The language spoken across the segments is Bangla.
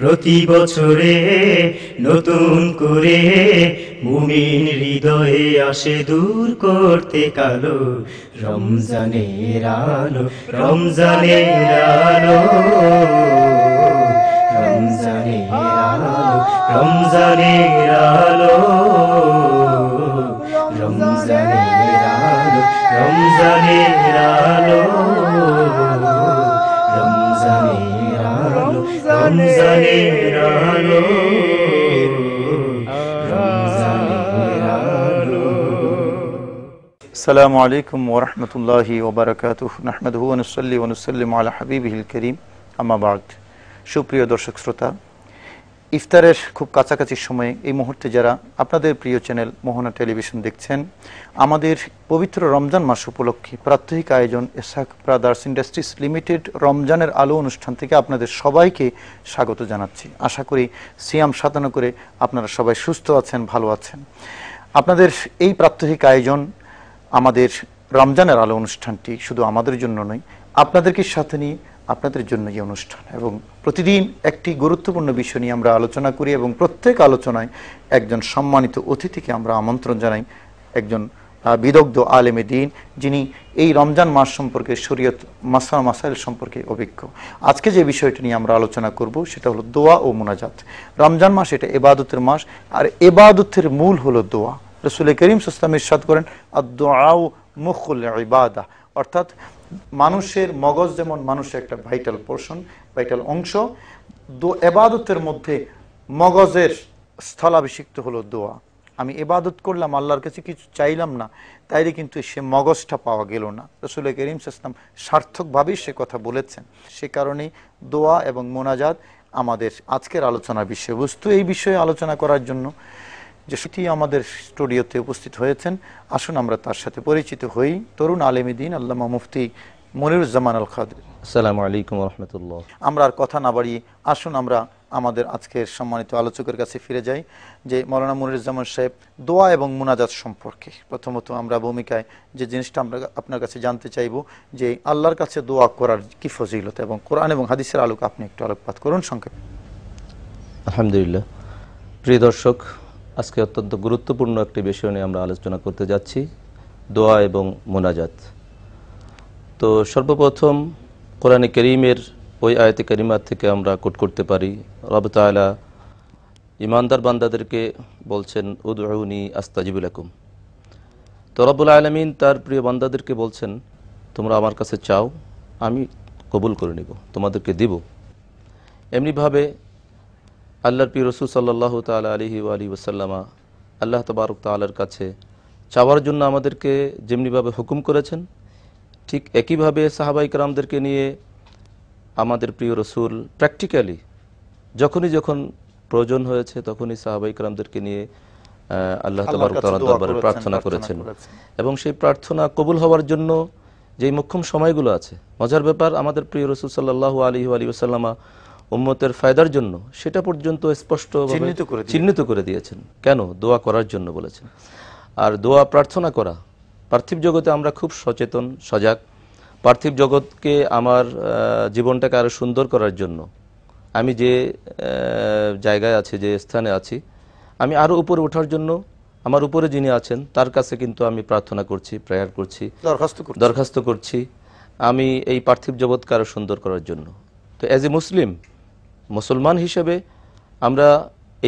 প্রতি বছরে নতুন করে মুমিন হৃদয়ে আসে দূর করতে কালো রমজানের আলো রমজানের আলো রমজানের আলো রমজানের আলো রমজানের আলো রমজানের আলো রমজানের রমজানে আলো السلام عليكم ورحمة الله وبركاته نحمده ونصلي ونسلم على حبيبه الكريم أما بعد شكرا دورشك سرطة ইফতারের খুব কাছাকাছি সময়ে এই মুহূর্তে যারা আপনাদের প্রিয় চ্যানেল মোহনা টেলিভিশন দেখছেন আমাদের পবিত্র রমজান মাস উপলক্ষে প্রাত্যহিক আয়োজন এসাক ব্রাদার্স ইন্ডাস্ট্রিজ লিমিটেড রমজানের আলো অনুষ্ঠান থেকে আপনাদের সবাইকে স্বাগত জানাচ্ছি আশা করি সিয়াম সাধনা করে আপনারা সবাই সুস্থ আছেন ভালো আছেন আপনাদের এই প্রাত্যহিক আয়োজন আমাদের রমজানের আলো অনুষ্ঠানটি শুধু আমাদের জন্য নয় আপনাদেরকে সাথে নিয়ে আপনাদের জন্য এই অনুষ্ঠান এবং প্রতিদিন একটি গুরুত্বপূর্ণ বিষয় নিয়ে আমরা আলোচনা করি এবং প্রত্যেক আলোচনায় একজন সম্মানিত অতিথিকে আমরা আমন্ত্রণ জানাই একজন বিদগ্ধ আলেমে দিন যিনি এই রমজান মাস সম্পর্কে শরীয়ত মাসা মাসাইল সম্পর্কে অভিজ্ঞ আজকে যে বিষয়টি নিয়ে আমরা আলোচনা করব সেটা হলো দোয়া ও মোনাজাত রমজান মাস এটা এবাদতের মাস আর এবাদতের মূল হলো দোয়া রসুল করিম সুস্তাম ইসাদ করেন আর দোয়াও মুখুল ইবাদা অর্থাৎ মানুষের মগজ যেমন মানুষের একটা ভাইটাল পোর্শন ভাইটাল অংশ দো এবাদতের মধ্যে মগজের স্থলাভিষিক্ত হলো দোয়া আমি এবাদত করলাম আল্লাহর কাছে কিছু চাইলাম না তাইলে কিন্তু সে মগজটা পাওয়া গেল না রসুল করিম সাসলাম সার্থকভাবেই সে কথা বলেছেন সে কারণেই দোয়া এবং মোনাজাত আমাদের আজকের আলোচনার বিষয়বস্তু এই বিষয়ে আলোচনা করার জন্য যে সেটি আমাদের স্টুডিওতে উপস্থিত হয়েছেন আসুন আমরা তার সাথে পরিচিত হই তরুণ আলেমিদ্দিন আল্লামা মুফতি মনিরুজ্জামান আল খাদের আসসালামু আলাইকুম রহমতুল্লাহ আমরা আর কথা না বাড়ি আসুন আমরা আমাদের আজকের সম্মানিত আলোচকের কাছে ফিরে যাই যে মৌলানা মুনিরুজ্জামান সাহেব দোয়া এবং মুনাজাত সম্পর্কে প্রথমত আমরা ভূমিকায় যে জিনিসটা আমরা আপনার কাছে জানতে চাইব যে আল্লাহর কাছে দোয়া করার কি ফজিলতা এবং কোরআন এবং হাদিসের আলোক আপনি একটু আলোকপাত করুন সংক্ষেপে আলহামদুলিল্লাহ প্রিয় দর্শক আজকে অত্যন্ত গুরুত্বপূর্ণ একটি বিষয় নিয়ে আমরা আলোচনা করতে যাচ্ছি দোয়া এবং মোনাজাত তো সর্বপ্রথম কোরআনে করিমের ওই আয়তে করিমার থেকে আমরা কোট করতে পারি রব তালা ইমানদার বান্দাদেরকে বলছেন উদরুনি আস্তাজিবুল আকুম তো রব্বুল আলমিন তার প্রিয় বান্দাদেরকে বলছেন তোমরা আমার কাছে চাও আমি কবুল করে নিব তোমাদেরকে দিব এমনিভাবে আল্লাহর পি রসুল সাল্লাহ তালা আলি আলী ওসাল্লামা আল্লাহ তবারক তাল্লার কাছে চাওয়ার জন্য আমাদেরকে যেমনিভাবে হুকুম করেছেন ঠিক একইভাবে সাহাবাই সাহাবাইকরামদেরকে নিয়ে আমাদের প্রিয় রসুল প্র্যাকটিক্যালি যখনই যখন প্রয়োজন হয়েছে তখনই সাহাবাই সাহাবাইকরামদেরকে নিয়ে আল্লাহ তালার প্রার্থনা করেছেন এবং সেই প্রার্থনা কবুল হওয়ার জন্য যেই মোক্ষম সময়গুলো আছে মজার ব্যাপার আমাদের প্রিয় রসুল সাল্লাহ আলী আলী আসাল্লামা উম্মতের ফায়দার জন্য সেটা পর্যন্ত স্পষ্ট চিহ্নিত করে দিয়েছেন কেন দোয়া করার জন্য বলেছেন আর দোয়া প্রার্থনা করা পার্থিব জগতে আমরা খুব সচেতন সজাগ পার্থিব জগৎকে আমার জীবনটাকে আরও সুন্দর করার জন্য আমি যে জায়গায় আছি যে স্থানে আছি আমি আরও উপরে ওঠার জন্য আমার উপরে যিনি আছেন তার কাছে কিন্তু আমি প্রার্থনা করছি প্রেয়ার করছি দরখাস্ত দরখাস্ত করছি আমি এই পার্থিব জগৎকে আরও সুন্দর করার জন্য তো অ্যাজ এ মুসলিম মুসলমান হিসেবে আমরা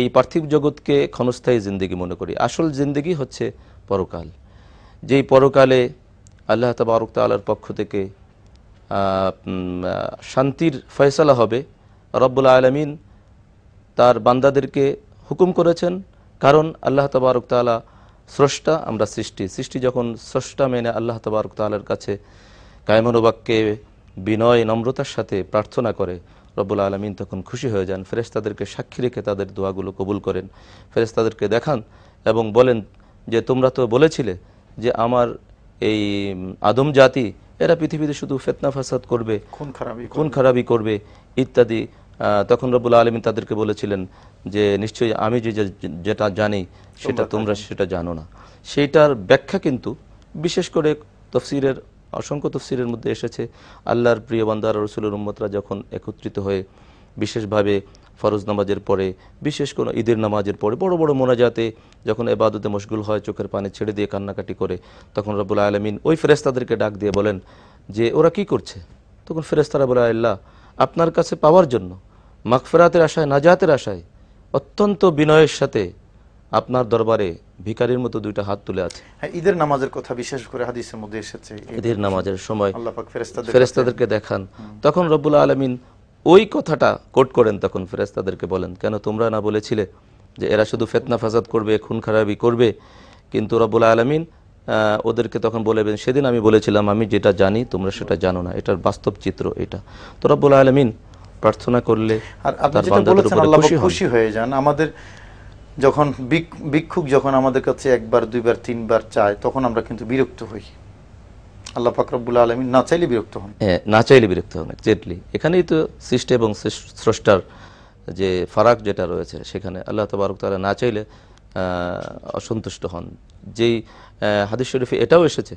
এই পার্থিব জগৎকে ক্ষণস্থায়ী জিন্দগি মনে করি আসল জিন্দগি হচ্ছে পরকাল যেই পরকালে আল্লাহ তাবারক তালার পক্ষ থেকে শান্তির ফয়সালা হবে রব্বুল আলমিন তার বান্দাদেরকে হুকুম করেছেন কারণ আল্লাহ তবারক তালা স্রষ্টা আমরা সৃষ্টি সৃষ্টি যখন স্রষ্টা মেনে আল্লাহ তবারক তালার কাছে কায়মনোবাক্যে বিনয় নম্রতার সাথে প্রার্থনা করে রব্বুল আলমিন তখন খুশি হয়ে যান ফেরেস্তাদেরকে সাক্ষী রেখে তাদের দোয়াগুলো কবুল করেন ফেরেস্তাদেরকে দেখান এবং বলেন যে তোমরা তো বলেছিলে যে আমার এই আদম জাতি এরা পৃথিবীতে শুধু ফেতনা ফাসাদ করবে কোন খারাপি করবে ইত্যাদি তখন রবুল আলম তাদেরকে বলেছিলেন যে নিশ্চয়ই আমি যে যেটা জানি সেটা তোমরা সেটা জানো না সেইটার ব্যাখ্যা কিন্তু বিশেষ করে তফসিরের অসংখ্য তফসিরের মধ্যে এসেছে আল্লাহর প্রিয় বান্দার রসুলের উম্মতরা যখন একত্রিত হয়ে বিশেষভাবে ফরজ নামাজের পরে বিশেষ কোনো ঈদের নামাজের পরে বড় বড় মোনাজাতে যখন এবাদতে মশগুল হয় চোখের পানি ছেড়ে দিয়ে কান্নাকাটি করে তখন রবুল্লা আলমিন ওই ফেরেস্তাদেরকে ডাক দিয়ে বলেন যে ওরা কি করছে তখন ফেরেস্তারা বলে আল্লাহ আপনার কাছে পাওয়ার জন্য মাকফেরাতের আশায় নাজাতের আশায় অত্যন্ত বিনয়ের সাথে আপনার দরবারে ভিকারির মতো দুইটা হাত তুলে আছে হ্যাঁ, ঈদের নামাজের কথা বিশেষ করে হাদিসের মধ্যে এসেছে ঈদের নামাজের সময় ফেরেস্তাদেরকে দেখান তখন রব্বুল আলমিন ওই কথাটা কোট করেন তখন ফেরাজ তাদেরকে বলেন কেন তোমরা না বলেছিলে যে এরা শুধু ফেতনা ফাজাদ করবে খুন খারাপি করবে কিন্তু রব্বুল আলমিন ওদেরকে তখন বলেবেন সেদিন আমি বলেছিলাম আমি যেটা জানি তোমরা সেটা জানো না এটার বাস্তব চিত্র এটা তো রব্বুল আলমিন প্রার্থনা করলে খুশি হয়ে যান আমাদের যখন ভিক্ষুক যখন আমাদের কাছে একবার দুইবার তিনবার চায় তখন আমরা কিন্তু বিরক্ত হই আল্লাহ ফাকরাবুল আলমী না চাইলে বিরক্ত হন হ্যাঁ না চাইলে বিরক্ত হন এক্স্যাক্টলি এখানেই তো সৃষ্টি এবং স্রষ্টার যে ফারাক যেটা রয়েছে সেখানে আল্লাহ তবারক তারা না চাইলে অসন্তুষ্ট হন যেই হাদিস শরীফে এটাও এসেছে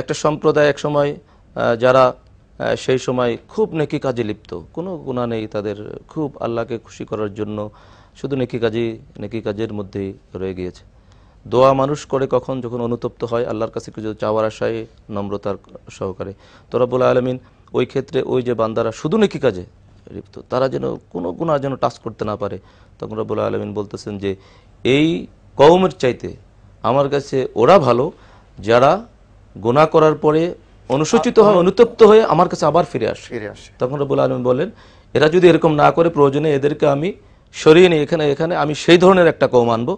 একটা সম্প্রদায় এক সময় যারা সেই সময় খুব নেকি কাজে লিপ্ত কোনো গুণা নেই তাদের খুব আল্লাহকে খুশি করার জন্য শুধু নেকি কাজে নেকি কাজের মধ্যেই রয়ে গিয়েছে দোয়া মানুষ করে কখন যখন অনুতপ্ত হয় আল্লাহর কাছে কিছু চাওয়ার আশায় নম্রতার সহকারে তো রব্বুল আলমিন ওই ক্ষেত্রে ওই যে বান্দারা শুধু নাকি কাজে লিপ্ত তারা যেন কোনো গুণা যেন টাচ করতে না পারে তখন রব আলমিন বলতেছেন যে এই কৌমের চাইতে আমার কাছে ওরা ভালো যারা গোনা করার পরে অনুসূচিত হয় অনুতপ্ত হয়ে আমার কাছে আবার ফিরে আসে ফিরে আসে তখন রব্বুল আলমিন বলেন এরা যদি এরকম না করে প্রয়োজনে এদেরকে আমি সরিয়ে নিই এখানে এখানে আমি সেই ধরনের একটা কৌম আনবো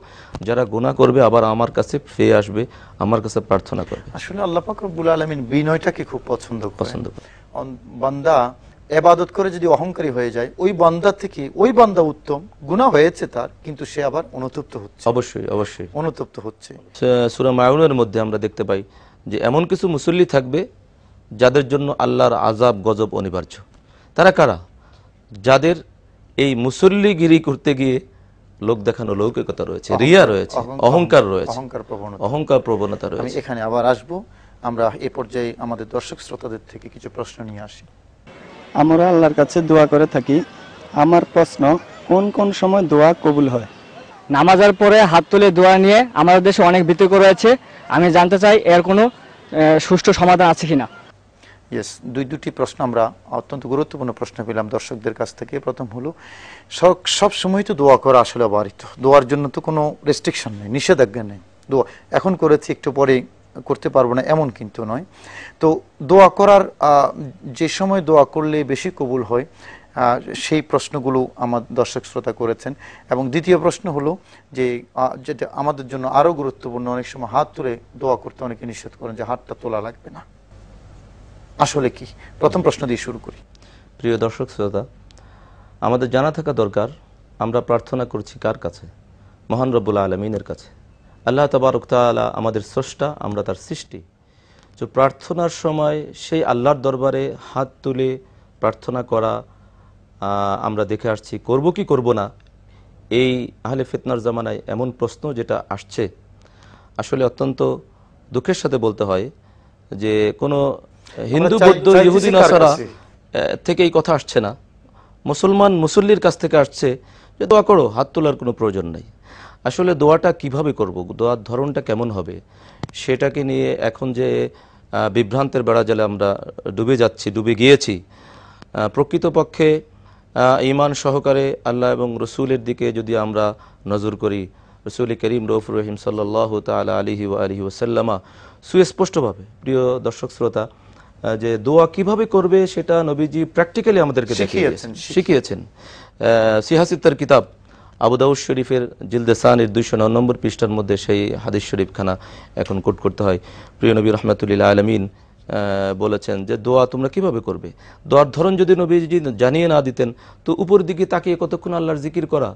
যারা গুণা করবে আবার আমার কাছে ফিরে আসবে আমার কাছে প্রার্থনা করবে আসলে আল্লাহ রব্বুল আলমিন বিনয়টাকে খুব পছন্দ পছন্দ বান্দা এবাদত করে যদি অহংকারী হয়ে যায় ওই বান্দা থেকে ওই বান্দা উত্তম গুণা হয়েছে তার কিন্তু সে আবার অনুতপ্ত হচ্ছে অবশ্যই অবশ্যই অনুতপ্ত হচ্ছে আচ্ছা, সুরা মায়ুনের মধ্যে আমরা দেখতে পাই যে এমন কিছু মুসল্লি থাকবে যাদের জন্য আল্লাহর আজাব গজব অনিবার্য তারা কারা যাদের এই মুসল্লিগিরি করতে গিয়ে লোক দেখানো লৌকিকতা রয়েছে রিয়া রয়েছে অহংকার রয়েছে অহংকার প্রবণতা রয়েছে এখানে আবার আসব আমরা এ পর্যায়ে আমাদের দর্শক শ্রোতাদের থেকে কিছু প্রশ্ন নিয়ে আসি আমরা আল্লাহর কাছে দোয়া করে থাকি আমার প্রশ্ন কোন কোন সময় দোয়া কবুল হয় নামাজার পরে হাত তুলে দোয়া নিয়ে আমাদের দেশে অনেক বিতর্ক রয়েছে আমি জানতে চাই এর কোনো সুষ্ঠু সমাধান আছে কিনা ইয়েস দুই দুটি প্রশ্ন আমরা অত্যন্ত গুরুত্বপূর্ণ প্রশ্ন পেলাম দর্শকদের কাছ থেকে প্রথম হলো সব সময় তো দোয়া করা আসলে অবারিত দোয়ার জন্য তো কোনো রেস্ট্রিকশন নেই নিষেধাজ্ঞা নেই দোয়া এখন করেছি একটু পরে করতে পারবো না এমন কিন্তু নয় তো দোয়া করার যে সময় দোয়া করলে বেশি কবুল হয় সেই প্রশ্নগুলো আমার দর্শক শ্রোতা করেছেন এবং দ্বিতীয় প্রশ্ন হলো যে যেটা আমাদের জন্য আরও গুরুত্বপূর্ণ অনেক সময় হাত তুলে দোয়া করতে অনেকে নিষেধ করেন যে হাতটা তোলা লাগবে না আসলে কি প্রথম প্রশ্ন দিয়ে শুরু করি প্রিয় দর্শক শ্রোতা আমাদের জানা থাকা দরকার আমরা প্রার্থনা করছি কার কাছে মহান রব্বুল আলমিনের কাছে আল্লাহ তবারক তালা আমাদের স্রষ্টা আমরা তার সৃষ্টি যে প্রার্থনার সময় সেই আল্লাহর দরবারে হাত তুলে প্রার্থনা করা আমরা দেখে আসছি করব কি করব না এই আহলে ফিতনার জামানায় এমন প্রশ্ন যেটা আসছে আসলে অত্যন্ত দুঃখের সাথে বলতে হয় যে কোনো হিন্দু বৌদ্ধ ইহুদি নাসারা থেকে এই কথা আসছে না মুসলমান মুসল্লির কাছ থেকে আসছে যে দোয়া করো হাত তোলার কোনো প্রয়োজন নাই আসলে দোয়াটা কিভাবে করব দোয়ার ধরনটা কেমন হবে সেটাকে নিয়ে এখন যে বিভ্রান্তের বেড়া বেড়াজালে আমরা ডুবে যাচ্ছি ডুবে গিয়েছি প্রকৃতপক্ষে ইমান সহকারে আল্লাহ এবং রসুলের দিকে যদি আমরা নজর করি রসুল করিম রৌফুর রহিম সাল্লাহ তালা আলিহি আলহি ওসাল্লামা সুস্পষ্টভাবে প্রিয় দর্শক শ্রোতা যে দোয়া কিভাবে করবে সেটা নবীজি প্র্যাকটিক্যালি আমাদেরকে দেখিয়েছেন শিখিয়েছেন সিহাসিত্তার কিতাব আবুদাউদ শরীফের জিলদেসানের দুইশো নয় নম্বর পৃষ্ঠার মধ্যে সেই হাদিস শরীফখানা এখন কোট করতে হয় প্রিয় নবী রহমতুল্লাহ আলমিন বলেছেন যে দোয়া তোমরা কিভাবে করবে দোয়ার ধরন যদি নবীজি জানিয়ে না দিতেন তো উপর দিকে তাকিয়ে কতক্ষণ আল্লাহর জিকির করা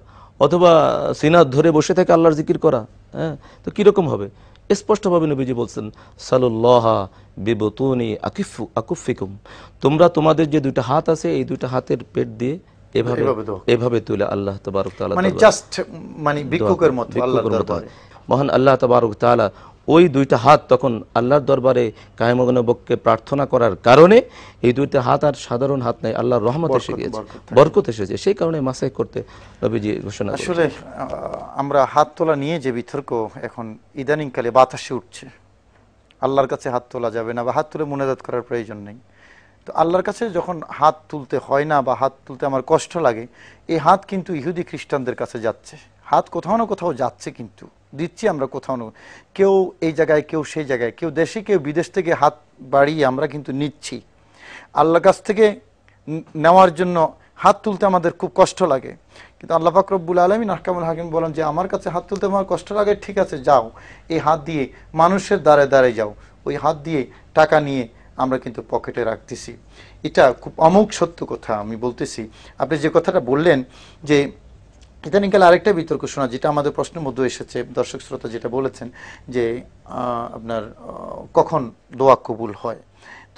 অথবা সিনার ধরে বসে থেকে আল্লাহর জিকির করা হ্যাঁ তো কীরকম হবে স্পষ্টভাবে নবীজি বলছেন সালুল্লাহা বিবতুনি আকিফু আকুফিকুম তোমরা তোমাদের যে দুইটা হাত আছে এই দুইটা হাতের পেট দিয়ে এভাবে এভাবে তুলে আল্লাহ তবারক তাআলা মানে জাস্ট মানে ভিক্ষুকের মত আল্লাহর দরবারে মহান আল্লাহ তবারক তাআলা ওই দুইটা হাত তখন আল্লাহর দরবারে কায়েমগন বক্কে প্রার্থনা করার কারণে এই দুইটা হাত আর সাধারণ হাত নাই আল্লাহর রহমত এসে গিয়েছে বরকত এসেছে সেই কারণে মাসাই করতে রবিজি ঘোষণা আসলে আমরা হাত তোলা নিয়ে যে বিতর্ক এখন ইদানিংকালে বাতাসে উঠছে আল্লাহর কাছে হাত তোলা যাবে না বা হাত তুলে মোনাজাত করার প্রয়োজন নেই তো আল্লাহর কাছে যখন হাত তুলতে হয় না বা হাত তুলতে আমার কষ্ট লাগে এই হাত কিন্তু ইহুদি খ্রিস্টানদের কাছে যাচ্ছে হাত কোথাও না কোথাও যাচ্ছে কিন্তু দিচ্ছি আমরা কোথাও না কেউ এই জায়গায় কেউ সেই জায়গায় কেউ দেশে কেউ বিদেশ থেকে হাত বাড়িয়ে আমরা কিন্তু নিচ্ছি আল্লাহ কাছ থেকে নেওয়ার জন্য হাত তুলতে আমাদের খুব কষ্ট লাগে কিন্তু আল্লাহ ফাকরবুল আলমী নাহকামুল হাকিম বলেন যে আমার কাছে হাত তুলতে আমার কষ্ট লাগে ঠিক আছে যাও এই হাত দিয়ে মানুষের দ্বারে দ্বারে যাও ওই হাত দিয়ে টাকা নিয়ে আমরা কিন্তু পকেটে রাখতেছি এটা খুব অমুক সত্য কথা আমি বলতেছি আপনি যে কথাটা বললেন যে কাল আরেকটা বিতর্ক শোনা যেটা আমাদের প্রশ্নের মধ্যে এসেছে দর্শক শ্রোতা যেটা বলেছেন যে আপনার কখন দোয়া কবুল হয়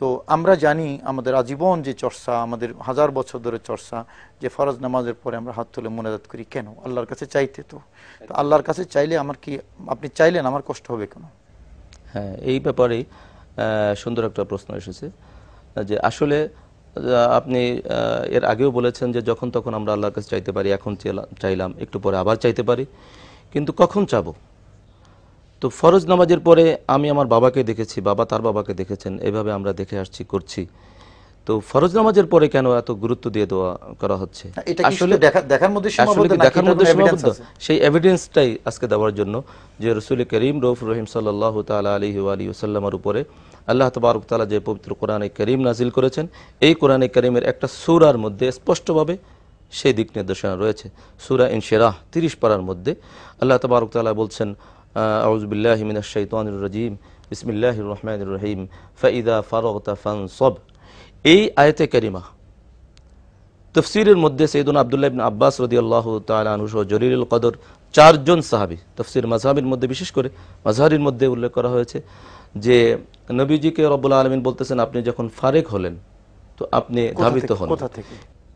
তো আমরা জানি আমাদের আজীবন যে চর্চা আমাদের হাজার বছর ধরে চর্চা যে ফরজ নামাজের পরে আমরা হাত তুলে মোনাজাত করি কেন আল্লাহর কাছে চাইতে তো তো আল্লাহর কাছে চাইলে আমার কি আপনি চাইলেন আমার কষ্ট হবে কেন হ্যাঁ এই ব্যাপারে সুন্দর একটা প্রশ্ন এসেছে যে আসলে আপনি এর আগেও বলেছেন যে যখন তখন আমরা আল্লাহর কাছে চাইতে পারি এখন চাইলাম একটু পরে আবার চাইতে পারি কিন্তু কখন চাব তো ফরজ নামাজের পরে আমি আমার বাবাকে দেখেছি বাবা তার বাবাকে দেখেছেন এভাবে আমরা দেখে আসছি করছি তো ফরজ নামাজের পরে কেন এত গুরুত্ব দিয়ে দেওয়া করা হচ্ছে দেখার মধ্যে সেই এভিডেন্সটাই আজকে দেওয়ার জন্য যে রসুল করিম রৌফ রহিম সাল্লাহ তালা আলহি আলী ওসাল্লামার উপরে আল্লাহ তবরক তালা যে পবিত্র কোরআনে করিম নাজিল করেছেন এই কোরআনে করিমের একটা সুরার মধ্যে স্পষ্টভাবে সেই দিক নির্দেশনা রয়েছে সুরা ইন শেরাহ তিরিশ পাড়ার মধ্যে আল্লাহ তবরক তালা বলছেন আউজবিল্লাহমিনা শৈতানুর রাজিম বিসমিল্লাহ রহমান রহিম ফাইদা ফারগতা ফান সব এই আয়তে করিমা তফসিরের মধ্যে সৈদুল আবদুল্লাহ আব্বাস রদি আল্লাহ তালুস জলিল কদর চারজন সাহাবি তফসির মাজহাবির মধ্যে বিশেষ করে মজাহারির মধ্যে উল্লেখ করা হয়েছে যে নবীজিকে রব্বুল আলমিন বলতেছেন আপনি যখন ফারেক হলেন তো আপনি ধাবিত হন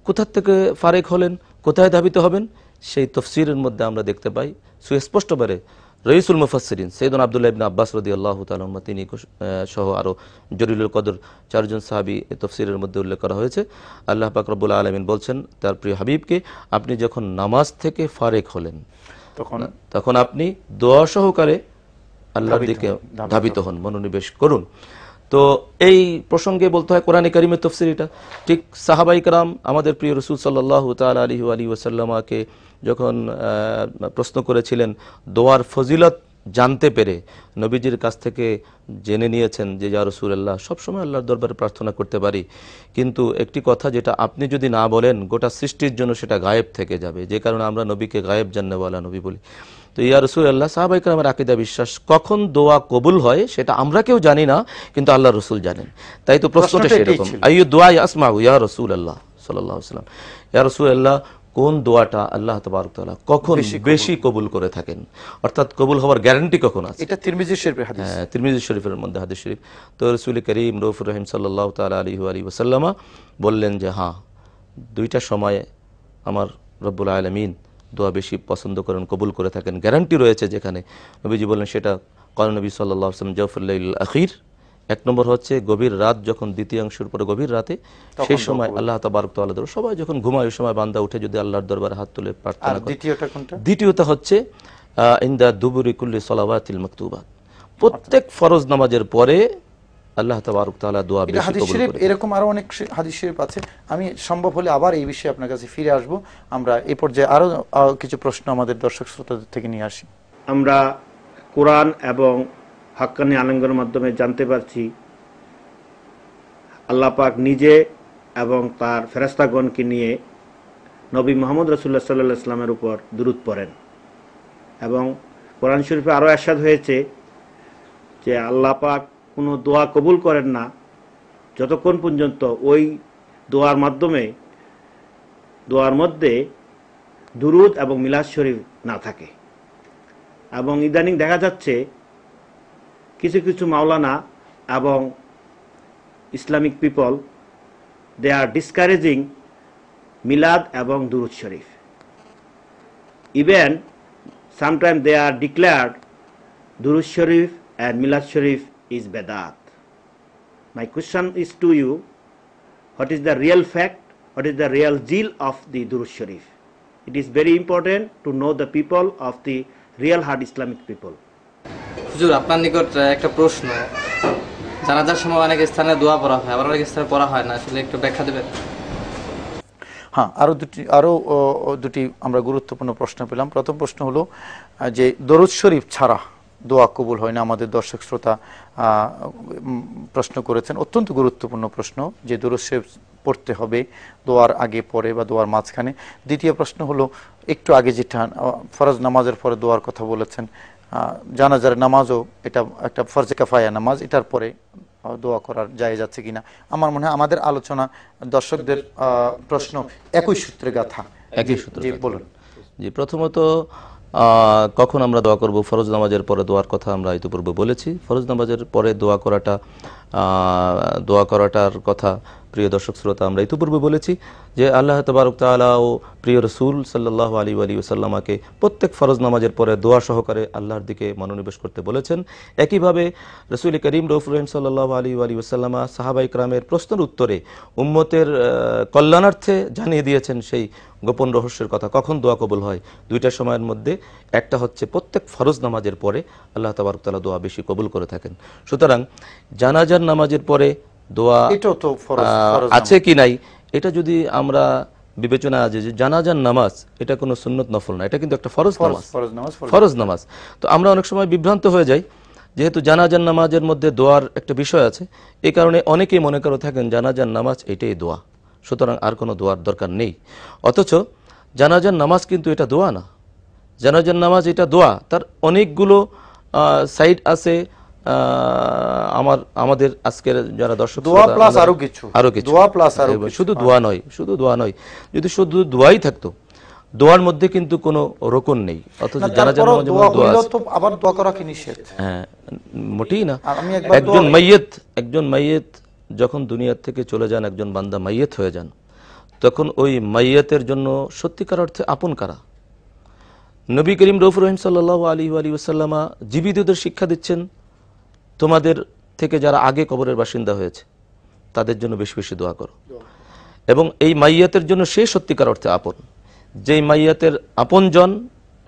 কোথার থেকে ফারেক হলেন কোথায় ধাবিত হবেন সেই তফসিরের মধ্যে আমরা দেখতে পাই সুস্পষ্টবারে রইসুল মুফাসরিন সৈদুল আবদুল্লাহ ইবিন আব্বাস রদি আল্লাহ তালম্মা তিনি সহ আরও জরিলুল কদর চারজন সাহাবি তফসিরের মধ্যে উল্লেখ করা হয়েছে আল্লাহ পাকরবুল আলমিন বলছেন তার প্রিয় হাবিবকে আপনি যখন নামাজ থেকে ফারেক হলেন তখন তখন আপনি দোয়া সহকারে আল্লাহর দিকে ধাবিত হন মনোনিবেশ করুন তো এই প্রসঙ্গে বলতে হয় কোরআনে করিমের তফসির এটা ঠিক সাহাবাই কারাম আমাদের প্রিয় রসুল সাল্লাহ তাল আলী আলী ওসাল্লামাকে যখন প্রশ্ন করেছিলেন দোয়ার ফজিলত জানতে পেরে নবীজির কাছ থেকে জেনে নিয়েছেন যে যা আল্লাহ সবসময় আল্লাহর দরবারে প্রার্থনা করতে পারি কিন্তু একটি কথা যেটা আপনি যদি না বলেন গোটা সৃষ্টির জন্য সেটা গায়েব থেকে যাবে যে কারণে আমরা নবীকে গায়েব বলা নবী বলি তো ইয়া রসুল আল্লাহ সাহাবাইকরামের আকিদা বিশ্বাস কখন দোয়া কবুল হয় সেটা আমরা কেউ জানি না কিন্তু আল্লাহ রসুল জানেন তাই তো প্রশ্নটা সেরকম আইয় দোয়া ইয়াসমা ইয়া রসুল আল্লাহ সাল্লাহ সাল্লাম ইয়া রসুল আল্লাহ কোন দোয়াটা আল্লাহ তবরকতলা কখন বেশি কবুল করে থাকেন অর্থাৎ কবুল হওয়ার গ্যারান্টি কখন আছে এটা তিরমিজি শরীফের হ্যাঁ তিরমিজি শরীফের মধ্যে হাদিস শরীফ তো রসুল করিম রৌফুর রহিম সাল্লাহ তালা আলী আলী ওসাল্লামা বললেন যে হ্যাঁ দুইটা সময়ে আমার রব্বুল আলমিন দোয়া বেশি পছন্দ করেন কবুল করে থাকেন গ্যারান্টি রয়েছে যেখানে নবীজি বলেন সেটা কলনবী সাল্লা আসলাম জফরুল্লাহ আখির এক নম্বর হচ্ছে গভীর রাত যখন দ্বিতীয়াংশের পরে গভীর রাতে সেই সময় আল্লাহ তাবারক তাল্লাহ সবাই যখন ঘুমায় ওই সময় বান্দা উঠে যদি আল্লাহর দরবার হাত তুলে প্রার্থনা করে দ্বিতীয়টা হচ্ছে ইন্দা দুবুরি কুল্লি সলাবাতিল মকতুবাত প্রত্যেক ফরজ নামাজের পরে আল্লাহ তাবারক তাআলা দোয়া বেশি হাদিস শরীফ এরকম আরো অনেক হাদিস শরীফ আছে আমি সম্ভব হলে আবার এই বিষয়ে আপনার কাছে ফিরে আসব আমরা এই পর্যায়ে আরো কিছু প্রশ্ন আমাদের দর্শক শ্রোতাদের থেকে নিয়ে আসি আমরা কোরআন এবং হাক্কানি আলঙ্গনের মাধ্যমে জানতে পারছি আল্লাহ পাক নিজে এবং তার ফেরাস্তাগণকে নিয়ে নবী মোহাম্মদ রসুল্লাহ সাল্লাহ ইসলামের উপর দূরত পড়েন এবং কোরআন শরীফে আরও আশ্বাদ হয়েছে যে আল্লাহ পাক কোনো দোয়া কবুল করেন না যতক্ষণ পর্যন্ত ওই দোয়ার মাধ্যমে দোয়ার মধ্যে দুরুদ এবং মিলাদ শরীফ না থাকে এবং ইদানিং দেখা যাচ্ছে কিছু কিছু মাওলানা এবং Islamic people they are discouraging মিলাদ এবং দুরুদ শরীফ even sometime they are declared দুরুদ শরীফ অ্যান্ড মিলাদ শরীফ is Vedat. My question is to you what is the real fact, what is the real zeal of the Durus Sharif? It is very important to know the people of the real hard Islamic people. হুজুর আপনার নিকট একটা প্রশ্ন জানাজার সময় অনেক স্থানে দোয়া পড়া হয় আবার অনেক স্থানে পড়া হয় না আসলে একটু ব্যাখ্যা দেবেন হ্যাঁ আরও দুটি আরও দুটি আমরা গুরুত্বপূর্ণ প্রশ্ন পেলাম প্রথম প্রশ্ন হলো যে দরুদ শরীফ ছাড়া দোয়া কবুল হয় না আমাদের দর্শক শ্রোতা প্রশ্ন করেছেন অত্যন্ত গুরুত্বপূর্ণ প্রশ্ন যে দুরুশে পড়তে হবে দোয়ার আগে পরে বা দোয়ার মাঝখানে দ্বিতীয় প্রশ্ন হলো একটু আগে যেটা ফরজ নামাজের পরে দোয়ার কথা বলেছেন জানাজার নামাজও এটা একটা ফরজে কাফায়া নামাজ এটার পরে দোয়া করার যায় যাচ্ছে কিনা আমার মনে হয় আমাদের আলোচনা দর্শকদের প্রশ্ন একই সূত্রে গাথা একই সূত্রে বলুন যে প্রথমত কখন আমরা দোয়া করব ফরজ নামাজের পরে দোয়ার কথা আমরা ইতিপূর্বে বলেছি ফরজ নামাজের পরে দোয়া করাটা দোয়া করাটার কথা প্রিয় দর্শক শ্রোতা আমরা ইতিপূর্বে বলেছি যে আল্লাহ তবারক তালা ও প্রিয় রসুল সাল্লাহ আলী আলী সাল্লামাকে প্রত্যেক ফরজ নামাজের পরে দোয়া সহকারে আল্লাহর দিকে মনোনিবেশ করতে বলেছেন একইভাবে রসুল করিম রৌফ রহিম সাল্লাহ আলী আলী সাল্লামা সাহাবাইকরামের প্রশ্নের উত্তরে উম্মতের কল্যাণার্থে জানিয়ে দিয়েছেন সেই গোপন রহস্যের কথা কখন দোয়া কবুল হয় দুইটা সময়ের মধ্যে একটা হচ্ছে প্রত্যেক ফরজ নামাজের পরে আল্লাহ তাবারকতালা দোয়া বেশি কবুল করে থাকেন সুতরাং জানাজার নামাজের পরে দোয়া এটাও তো আছে কি নাই এটা যদি আমরা বিবেচনা আছে যে জানাজান নামাজ এটা কোনো সুন্নত নফল না এটা কিন্তু একটা ফরজ নামাজ ফরজ নামাজ তো আমরা অনেক সময় বিভ্রান্ত হয়ে যাই যেহেতু জানাজান নামাজের মধ্যে দোয়ার একটা বিষয় আছে এই কারণে অনেকেই মনে করে থাকেন জানাজান নামাজ এটাই দোয়া সুতরাং আর কোনো দোয়ার দরকার নেই অথচ জানাজার নামাজ কিন্তু এটা দোয়া না জানাজার নামাজ এটা দোয়া তার অনেকগুলো সাইড আছে আমার আমাদের আজকের যারা দর্শক দোয়া প্লাস আরো কিছু আরো কিছু দোয়া প্লাস আরো হ্যাঁ, শুধু হ্যাঁ। দোয়া নয় শুধু দোয়া নয় যদি শুধু দোয়াই থাকতো দোয়ার মধ্যে কিন্তু কোনো রোকন নেই অথচ জানাজার নামাজে দোয়া আবার দোয়া করা কি নিষেধ হ্যাঁ মোটেই না একজন মাইয়েত একজন মাইয়েত যখন দুনিয়ার থেকে চলে যান একজন বান্দা মাইয়েত হয়ে যান তখন ওই মাইয়াতের জন্য সত্যিকার অর্থে আপন কারা নবী করিম রৌফ রহিম সাল্লাহ আলী আলী ওসাল্লামা জীবিতদের শিক্ষা দিচ্ছেন তোমাদের থেকে যারা আগে কবরের বাসিন্দা হয়েছে তাদের জন্য বেশি বেশি দোয়া করো এবং এই মাইয়াতের জন্য সে সত্যিকার অর্থে আপন যেই মাইয়াতের আপনজন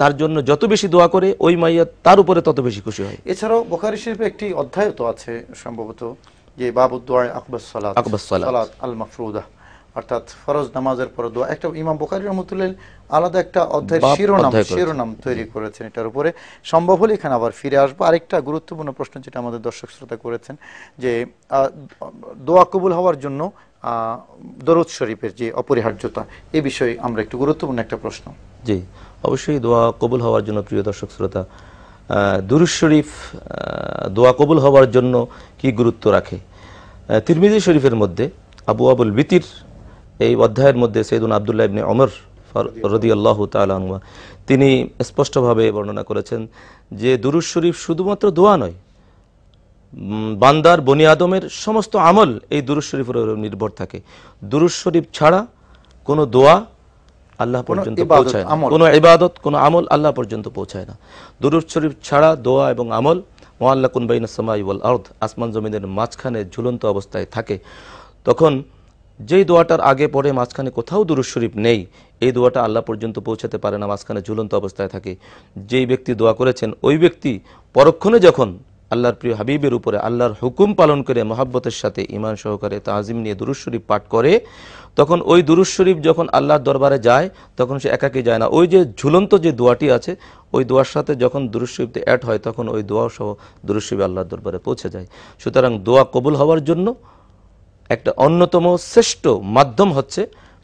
তার জন্য যত বেশি দোয়া করে ওই মাইয়া তার উপরে তত বেশি খুশি হয় এছাড়াও বোখারি শিল্পে একটি অধ্যায় তো আছে সম্ভবত যে বাবুদ্দোয়ায় আকবর সালাত আকবর সালাত আল মাফরুদা অর্থাৎ ফরজ নামাজের পর দোয়া একটা ইমাম বুখারি রহমতুল্লাহ আলাদা একটা অধ্যায় শিরোনাম শিরোনাম তৈরি করেছেন এটার উপরে সম্ভব হলে এখানে আবার ফিরে আসবো আরেকটা গুরুত্বপূর্ণ প্রশ্ন যেটা আমাদের দর্শক শ্রোতা করেছেন যে দোয়া কবুল হওয়ার জন্য দরদ শরীফের যে অপরিহার্যতা এ বিষয়ে আমরা একটু গুরুত্বপূর্ণ একটা প্রশ্ন জি অবশ্যই দোয়া কবুল হওয়ার জন্য প্রিয় দর্শক শ্রোতা দুরুজ শরীফ দোয়া কবুল হওয়ার জন্য কি গুরুত্ব রাখে তিরমিজি শরীফের মধ্যে আবু আবুল বিতির এই অধ্যায়ের মধ্যে সৈদুল আবদুল্লাহ ইবনে অমর রদি আল্লাহ তালুয়া তিনি স্পষ্টভাবে বর্ণনা করেছেন যে দুরুজ শরীফ শুধুমাত্র দোয়া নয় বান্দার বনি আদমের সমস্ত আমল এই দুরুজ শরীফের নির্ভর থাকে দুরুজ শরীফ ছাড়া কোনো দোয়া আল্লাহ পর্যন্ত পৌঁছায় না কোনো ইবাদত কোনো আমল আল্লাহ পর্যন্ত পৌঁছায় না দুরুদ শরীফ ছাড়া দোয়া এবং আমল মোয়াল্লাকুন বাইনাসমাই ওয়াল আসমান জমিনের মাঝখানে ঝুলন্ত অবস্থায় থাকে তখন যেই দোয়াটার আগে পরে মাঝখানে কোথাও দুরুদ শরীফ নেই এই দোয়াটা আল্লাহ পর্যন্ত পৌঁছাতে পারে না মাঝখানে ঝুলন্ত অবস্থায় থাকে যেই ব্যক্তি দোয়া করেছেন ওই ব্যক্তি পরক্ষণে যখন আল্লাহর প্রিয় হাবিবের উপরে আল্লাহর হুকুম পালন করে মহাব্বতের সাথে ইমান সহকারে তাজিম নিয়ে দুরুজ শরীফ পাঠ করে তখন ওই দুরুজ শরীফ যখন আল্লাহর দরবারে যায় তখন সে একাকে যায় না ওই যে ঝুলন্ত যে দোয়াটি আছে ওই দোয়ার সাথে যখন দুরুজ শরীফতে অ্যাড হয় তখন ওই দোয়া সহ দুরুজ শরীফ আল্লাহর দরবারে পৌঁছে যায় সুতরাং দোয়া কবুল হওয়ার জন্য একটা অন্যতম শ্রেষ্ঠ মাধ্যম হচ্ছে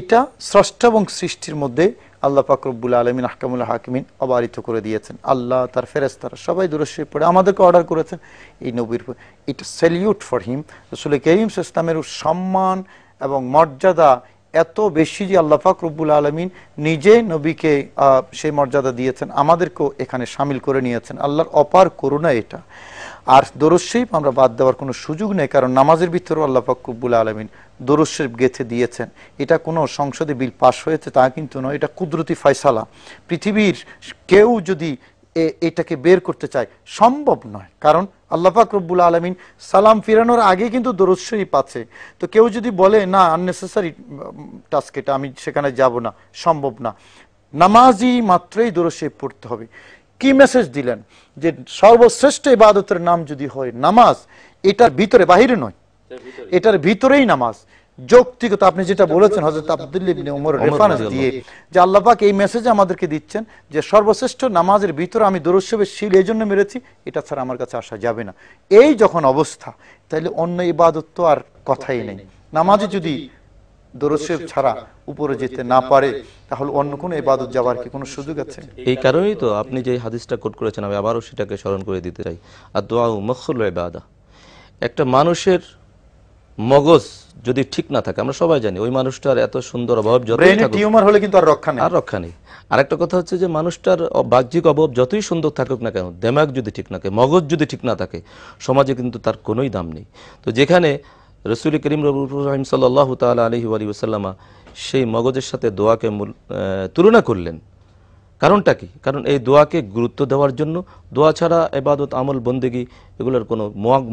এটা স্রষ্ট এবং সৃষ্টির মধ্যে আল্লাহ পাকরবুল আলমিন আহকামুল হাকিমিন অবারিত করে দিয়েছেন আল্লাহ তার ফেরেস্তারা সবাই দূরশ্রী পড়ে আমাদেরকে অর্ডার করেছেন এই নবীর এটা স্যালিউট ফর হিম রসুল করিম ইসলামের সম্মান এবং মর্যাদা এত বেশি যে আল্লাহ ফাকরুবুল আলমিন নিজে নবীকে সেই মর্যাদা দিয়েছেন আমাদেরকেও এখানে সামিল করে নিয়েছেন আল্লাহর অপার করুণা এটা আর দরস্বীপ আমরা বাদ দেওয়ার কোনো সুযোগ নেই কারণ নামাজের ভিতরেও আল্লাহ ফাকরুবুল আলমিন দরুদ শরীফ গেথে দিয়েছেন এটা কোনো সংসদে বিল পাশ হয়েছে তা কিন্তু নয় এটা কুদরতি ফয়সালা পৃথিবীর কেউ যদি এটাকে বের করতে চায় সম্ভব নয় কারণ আল্লাহাক রব্বুল আলমিন সালাম ফিরানোর আগে কিন্তু দরুদ শরীফ আছে তো কেউ যদি বলে না আননেসেসারি টাস্ক এটা আমি সেখানে যাব না সম্ভব না নামাজই মাত্রই দরুদ শরীফ পড়তে হবে কি মেসেজ দিলেন যে সর্বশ্রেষ্ঠ ইবাদতের নাম যদি হয় নামাজ এটার ভিতরে বাহিরে নয় এটার ভিতরেই নামাজ যৌক্তিকতা আপনি যেটা বলেছেন হজরত আবদুল্লিবনে দিয়ে যে আল্লাপাক এই মেসেজে আমাদেরকে দিচ্ছেন যে সর্বশ্রেষ্ঠ নামাজের ভিতরে আমি দরুৎসবের শিল এই জন্য মেরেছি এটা ছাড়া আমার কাছে আসা যাবে না এই যখন অবস্থা তাহলে অন্য ইবাদত তো আর কথাই নেই নামাজে যদি দরুৎসব ছাড়া উপরে যেতে না পারে তাহলে অন্য কোনো ইবাদত যাওয়ার কি কোনো সুযোগ আছে এই কারণেই তো আপনি যে হাদিসটা কোট করেছেন আমি আবারও সেটাকে স্মরণ করে দিতে চাই আর দোয়া মখল ইবাদা একটা মানুষের মগজ যদি ঠিক না থাকে আমরা সবাই জানি ওই মানুষটার এত সুন্দর অভাব যতই টিউমার হলে কিন্তু আর রক্ষা নেই আর রক্ষা নেই আরেকটা কথা হচ্ছে যে মানুষটার বাহ্যিক অভাব যতই সুন্দর থাকুক না কেন দেমাগ যদি ঠিক না থাকে মগজ যদি ঠিক না থাকে সমাজে কিন্তু তার কোনোই দাম নেই তো যেখানে রসুল করিম রহিম সাল্লাহ তাল আলহি আলী ওসাল্লামা সেই মগজের সাথে দোয়াকে তুলনা করলেন কারণটা কি কারণ এই দোয়াকে গুরুত্ব দেওয়ার জন্য দোয়া ছাড়া এবাদত আমল বন্দেগী এগুলোর কোনো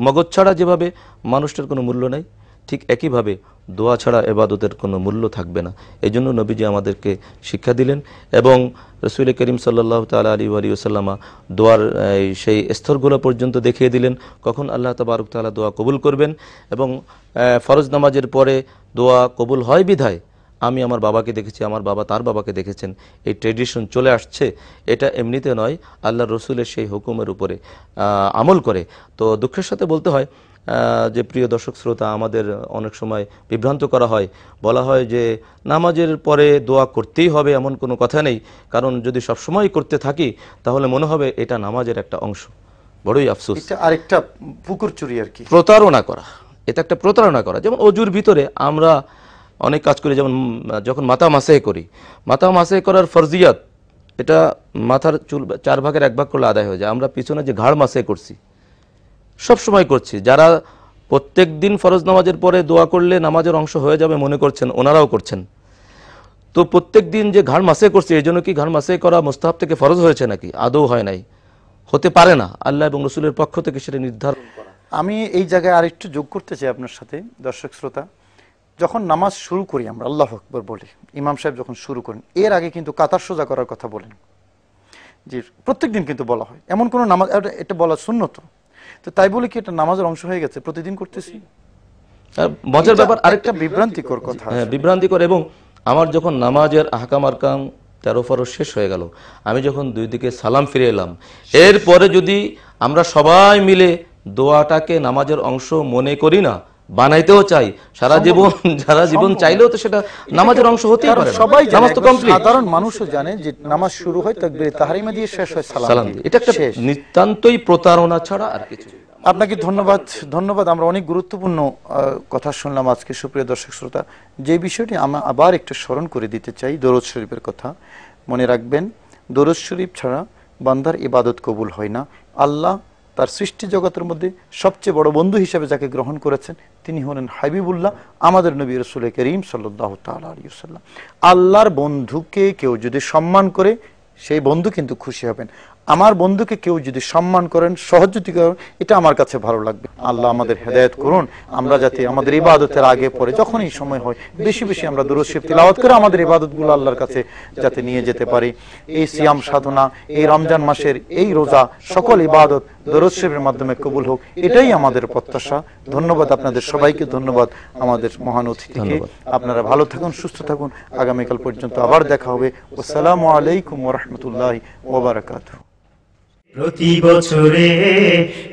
মগজ ছাড়া যেভাবে মানুষটার কোনো মূল্য নেই ঠিক একইভাবে দোয়া ছাড়া এবাদতের কোনো মূল্য থাকবে না এই জন্য নবীজি আমাদেরকে শিক্ষা দিলেন এবং রসুল করিম সাল্লাহ তাল আলী আলী ওসাল্লামা দোয়ার সেই স্তরগুলো পর্যন্ত দেখিয়ে দিলেন কখন আল্লাহ তাবারুক তালা দোয়া কবুল করবেন এবং ফরজ নামাজের পরে দোয়া কবুল হয় বিধায় আমি আমার বাবাকে দেখেছি আমার বাবা তার বাবাকে দেখেছেন এই ট্রেডিশন চলে আসছে এটা এমনিতে নয় আল্লাহ রসুলের সেই হুকুমের উপরে আমল করে তো দুঃখের সাথে বলতে হয় যে প্রিয় দর্শক শ্রোতা আমাদের অনেক সময় বিভ্রান্ত করা হয় বলা হয় যে নামাজের পরে দোয়া করতেই হবে এমন কোনো কথা নেই কারণ যদি সবসময় করতে থাকি তাহলে মনে হবে এটা নামাজের একটা অংশ বড়ই আফসোস আরেকটা পুকুর চুরি আর কি প্রতারণা করা এটা একটা প্রতারণা করা যেমন অজুর ভিতরে আমরা অনেক কাজ করি যেমন যখন মাথা মাসেহ করি মাথা মাসেহ করার ফরজিয়াত এটা মাথার চুল চার ভাগের এক ভাগ করলে আদায় হয়ে যায় আমরা পিছনে যে ঘাড় মাসে করছি সব সময় করছি যারা প্রত্যেক দিন ফরজ নামাজের পরে দোয়া করলে নামাজের অংশ হয়ে যাবে মনে করছেন ওনারাও করছেন তো প্রত্যেক দিন যে ঘাড় মাসে করছে এই জন্য কি ঘাড় মাসে করা মোস্তাহাব থেকে ফরজ হয়েছে নাকি আদৌ হয় নাই হতে পারে না আল্লাহ এবং রসুলের পক্ষ থেকে সেটা নির্ধারণ করা আমি এই জায়গায় আরেকটু যোগ করতে চাই আপনার সাথে দর্শক শ্রোতা যখন নামাজ শুরু করি আমরা আল্লাহ আকবর বলি ইমাম সাহেব যখন শুরু করেন এর আগে কিন্তু কাতার সোজা করার কথা বলেন যে প্রত্যেক দিন কিন্তু বলা হয় এমন কোনো নামাজ এটা বলা শূন্য তো তো তাই বলে কি এটা নামাজের অংশ হয়ে গেছে প্রতিদিন করতেছি মজার ব্যাপার আরেকটা বিভ্রান্তিকর কথা হ্যাঁ বিভ্রান্তিকর এবং আমার যখন নামাজের আহকাম আরকাম তেরো ফারো শেষ হয়ে গেল আমি যখন দুই দিকে সালাম ফিরে এলাম এরপরে যদি আমরা সবাই মিলে দোয়াটাকে নামাজের অংশ মনে করি না বানাইতেও চাই সারা জীবন সারা জীবন চাইলেও তো সেটা নামাজের অংশ হতেই পারে সবাই জানে তো কমপ্লিট সাধারণ মানুষও জানে যে নামাজ শুরু হয় তাকবীরে তাহরিমা দিয়ে শেষ হয় সালাম এটা একটা নিতান্তই প্রতারণা ছাড়া আর কিছু আপনাকে ধন্যবাদ ধন্যবাদ আমরা অনেক গুরুত্বপূর্ণ কথা শুনলাম আজকে সুপ্রিয় দর্শক শ্রোতা যে বিষয়টি আমরা আবার একটু স্মরণ করে দিতে চাই দরজ শরীফের কথা মনে রাখবেন দরজ শরীফ ছাড়া বান্দার ইবাদত কবুল হয় না আল্লাহ তার সৃষ্টি জগতের মধ্যে সবচেয়ে বড় বন্ধু হিসেবে যাকে গ্রহণ করেছেন তিনি হলেন হাবিবুল্লাহ আমাদের নবী রসুল করিম সাল্লাহ তাল্লাম আল্লাহর বন্ধুকে কেউ যদি সম্মান করে সেই বন্ধু কিন্তু খুশি হবেন আমার বন্ধুকে কেউ যদি সম্মান করেন সহযোগী করেন এটা আমার কাছে ভালো লাগবে আল্লাহ আমাদের হেদায়ত করুন আমরা যাতে আমাদের ইবাদতের আগে পরে যখনই সময় হয় বেশি বেশি আমরা দূরশিব তিলাওয়াত করে আমাদের ইবাদতগুলো আল্লাহর কাছে যাতে নিয়ে যেতে পারি এই সিয়াম সাধনা এই রমজান মাসের এই রোজা সকল ইবাদত দরশিবের মাধ্যমে কবুল হোক এটাই আমাদের প্রত্যাশা ধন্যবাদ আপনাদের সবাইকে ধন্যবাদ আমাদের মহান অতিথিকে আপনারা ভালো থাকুন সুস্থ থাকুন আগামীকাল পর্যন্ত আবার দেখা হবে আসসালামু আলাইকুম ওরহমতুল্লাহ ওবরাকাতু প্রতি বছরে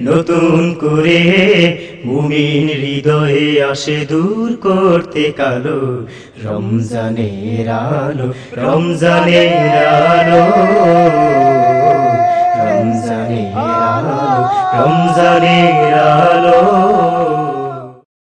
নতুন করে মুমিন হৃদয়ে আসে দূর করতে কালো রমজানের আলো রমজানের আলো রমজানের আলো রমজানের আলো